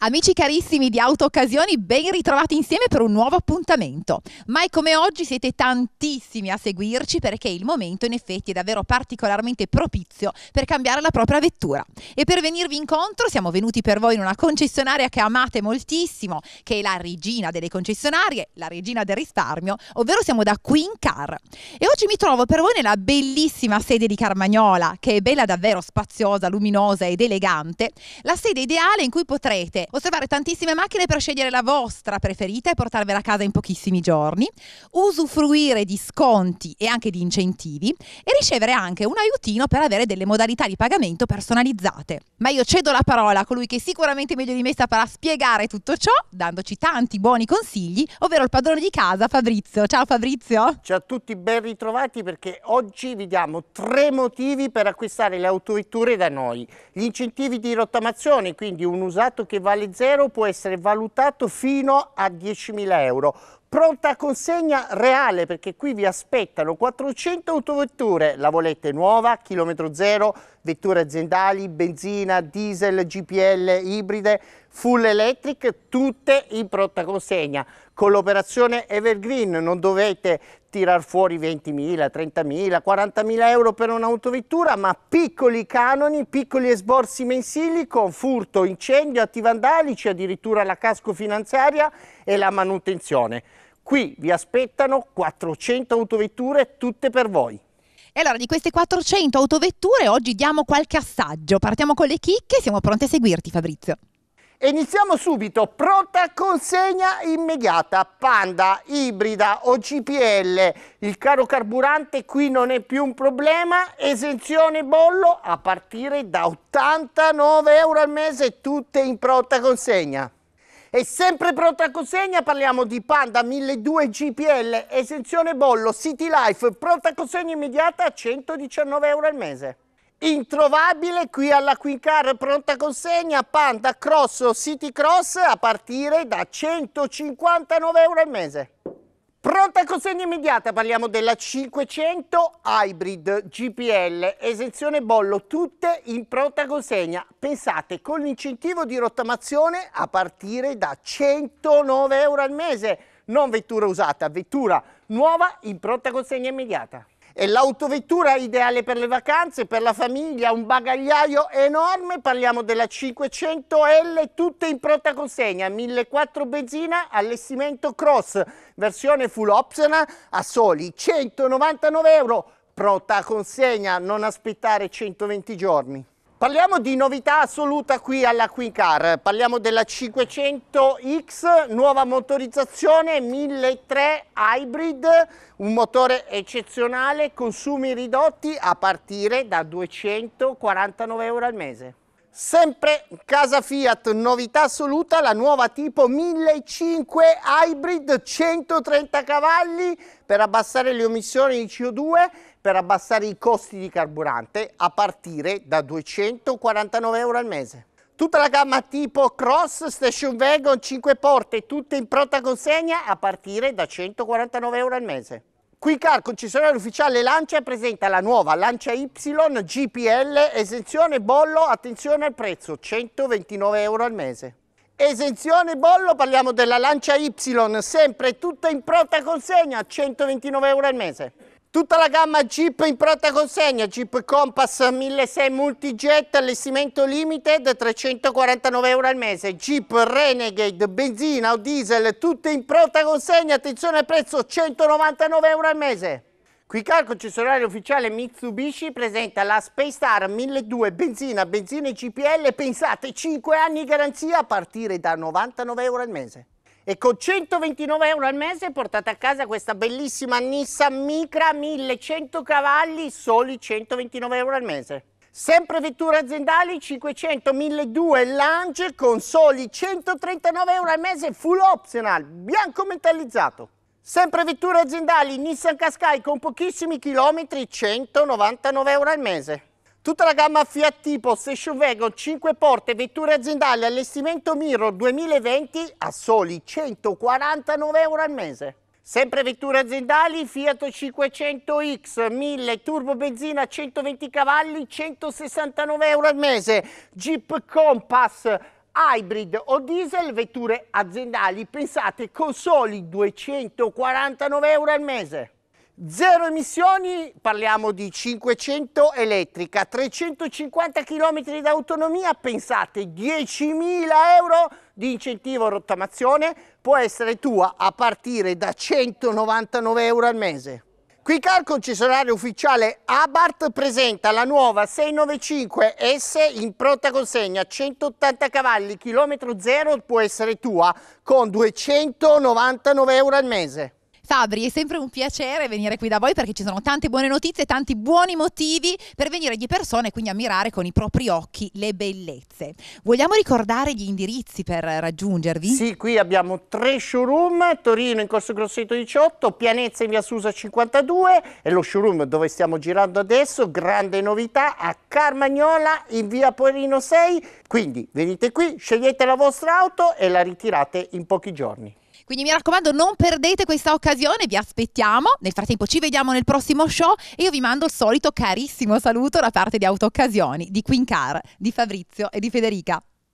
Amici carissimi di Auto Occasioni, ben ritrovati insieme per un nuovo appuntamento. Mai come oggi siete tantissimi a seguirci perché il momento in effetti è davvero particolarmente propizio per cambiare la propria vettura. E per venirvi incontro siamo venuti per voi in una concessionaria che amate moltissimo, che è la regina delle concessionarie, la regina del risparmio, ovvero siamo da Queen Car. E oggi mi trovo per voi nella bellissima sede di Carmagnola, che è bella davvero spaziosa, luminosa ed elegante, la sede ideale in cui potrete osservare tantissime macchine per scegliere la vostra preferita e portarvela a casa in pochissimi giorni, usufruire di sconti e anche di incentivi e ricevere anche un aiutino per avere delle modalità di pagamento personalizzate. Ma io cedo la parola a colui che sicuramente meglio di me saprà spiegare tutto ciò, dandoci tanti buoni consigli, ovvero il padrone di casa Fabrizio. Ciao Fabrizio! Ciao a tutti, ben ritrovati perché oggi vi diamo tre motivi per acquistare le autovetture da noi. Gli incentivi di rottamazione, quindi un usato che vale Vale Zero può essere valutato fino a 10.000 euro. Pronta consegna reale perché qui vi aspettano 400 autovetture, la volete nuova, chilometro zero, vetture aziendali, benzina, diesel, GPL, ibride, full electric, tutte in pronta consegna. Con l'operazione Evergreen non dovete tirar fuori 20.000, 30.000, 40.000 euro per un'autovettura, ma piccoli canoni, piccoli esborsi mensili con furto, incendio, atti vandalici, addirittura la casco finanziaria e la manutenzione. Qui vi aspettano 400 autovetture tutte per voi. E allora di queste 400 autovetture oggi diamo qualche assaggio. Partiamo con le chicche, siamo pronti a seguirti Fabrizio iniziamo subito, pronta consegna immediata, Panda, ibrida o GPL, il caro carburante qui non è più un problema, esenzione bollo a partire da 89 euro al mese, tutte in pronta consegna. E sempre pronta consegna parliamo di Panda 1200 GPL, esenzione bollo, City Life, pronta consegna immediata a 119 euro al mese. Introvabile qui alla Quincar pronta consegna Panda Cross o City Cross a partire da 159 euro al mese. Pronta consegna immediata, parliamo della 500 Hybrid GPL, esenzione bollo, tutte in pronta consegna. Pensate, con l'incentivo di rottamazione a partire da 109 euro al mese. Non vettura usata, vettura nuova in pronta consegna immediata. È l'autovettura ideale per le vacanze, per la famiglia, un bagagliaio enorme, parliamo della 500L, tutte in pronta consegna, 1.400 benzina, allestimento cross, versione full option a soli 199 euro, pronta consegna, non aspettare 120 giorni. Parliamo di novità assoluta qui alla Queen Car, parliamo della 500X, nuova motorizzazione 1.3 hybrid, un motore eccezionale, consumi ridotti a partire da 249 euro al mese. Sempre casa Fiat, novità assoluta, la nuova tipo 1005 Hybrid 130 cavalli per abbassare le emissioni di CO2 per abbassare i costi di carburante a partire da 249 euro al mese. Tutta la gamma tipo Cross, Station Wagon, 5 porte, tutte in pronta consegna a partire da 149 euro al mese. Qui Car, concessionario ufficiale Lancia, presenta la nuova Lancia Y GPL, esenzione bollo, attenzione al prezzo, 129 euro al mese. Esenzione bollo, parliamo della Lancia Y, sempre tutta in pronta consegna, 129 euro al mese. Tutta la gamma Jeep in pronta consegna, Jeep Compass 1600 Multijet, allestimento limited, 349 euro al mese, Jeep Renegade, benzina o diesel, tutte in pronta consegna, attenzione al prezzo, 199 euro al mese. Qui Carco, concessionario ufficiale Mitsubishi, presenta la Space Star 1200 benzina, benzina e GPL, pensate, 5 anni di garanzia a partire da 99 euro al mese e con 129 euro al mese portate a casa questa bellissima Nissan Micra 1100 cavalli, soli 129 euro al mese. Sempre vetture aziendali 500 1200 Lange con soli 139 euro al mese full optional, bianco metallizzato. Sempre vetture aziendali Nissan Qashqai con pochissimi chilometri 199 euro al mese. Tutta la gamma Fiat tipo, Session Wagon, 5 porte, vetture aziendali, allestimento Miro 2020 a soli 149 euro al mese. Sempre vetture aziendali, Fiat 500X 1000 turbo benzina 120 cavalli, 169 euro al mese. Jeep Compass hybrid o diesel, vetture aziendali pensate con soli 249 euro al mese. Zero emissioni, parliamo di 500 elettrica, 350 km di autonomia, pensate 10.000 euro di incentivo a rottamazione, può essere tua a partire da 199 euro al mese. Qui car concessionario ufficiale Abart presenta la nuova 695S in pronta consegna, 180 cavalli, chilometro zero può essere tua con 299 euro al mese. Fabri, è sempre un piacere venire qui da voi perché ci sono tante buone notizie, tanti buoni motivi per venire di persona e quindi ammirare con i propri occhi le bellezze. Vogliamo ricordare gli indirizzi per raggiungervi? Sì, qui abbiamo tre showroom, Torino in Corso Grosseto 18, Pianezza in Via Susa 52 e lo showroom dove stiamo girando adesso, grande novità, a Carmagnola in Via Porino 6. Quindi venite qui, scegliete la vostra auto e la ritirate in pochi giorni. Quindi mi raccomando, non perdete questa occasione occasione vi aspettiamo. Nel frattempo ci vediamo nel prossimo show e io vi mando il solito carissimo saluto da parte di Auto Occasioni, di Quincar, di Fabrizio e di Federica.